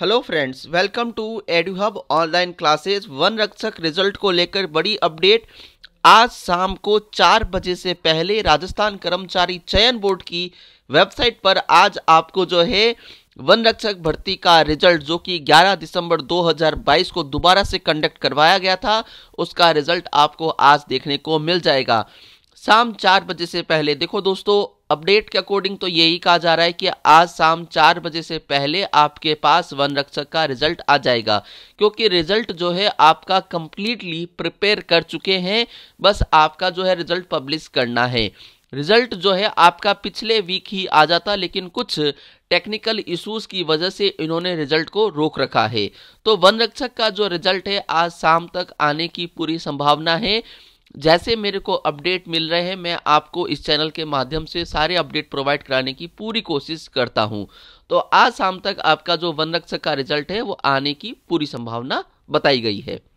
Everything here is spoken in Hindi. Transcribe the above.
hello friends welcome to Edu Hub online classes वन रक्षक रिजल्ट को लेकर बड़ी अपडेट आज शाम को चार बजे से पहले राजस्थान कर्मचारी चयन बोर्ड की वेबसाइट पर आज आपको जो है वन रक्षक भर्ती का रिजल्ट जो कि 11 दिसंबर 2022 को दोबारा से कंडक्ट करवाया गया था उसका रिजल्ट आपको आज देखने को मिल जाएगा शाम चार बजे से पहले देखो दोस्तों अपडेट के अकॉर्डिंग तो यही कहा जा रहा है कि आज शाम चार बजे से पहले आपके पास वन रक्षक का रिजल्ट आ जाएगा क्योंकि रिजल्ट जो है आपका कंप्लीटली प्रिपेयर कर चुके हैं बस आपका जो है रिजल्ट पब्लिश करना है रिजल्ट जो है आपका पिछले वीक ही आ जाता लेकिन कुछ टेक्निकल इश्यूज की वजह से इन्होंने रिजल्ट को रोक रखा है तो वन रक्षक का जो रिजल्ट है आज शाम तक आने की पूरी संभावना है जैसे मेरे को अपडेट मिल रहे हैं मैं आपको इस चैनल के माध्यम से सारे अपडेट प्रोवाइड कराने की पूरी कोशिश करता हूं तो आज शाम तक आपका जो वन रक्षक का रिजल्ट है वो आने की पूरी संभावना बताई गई है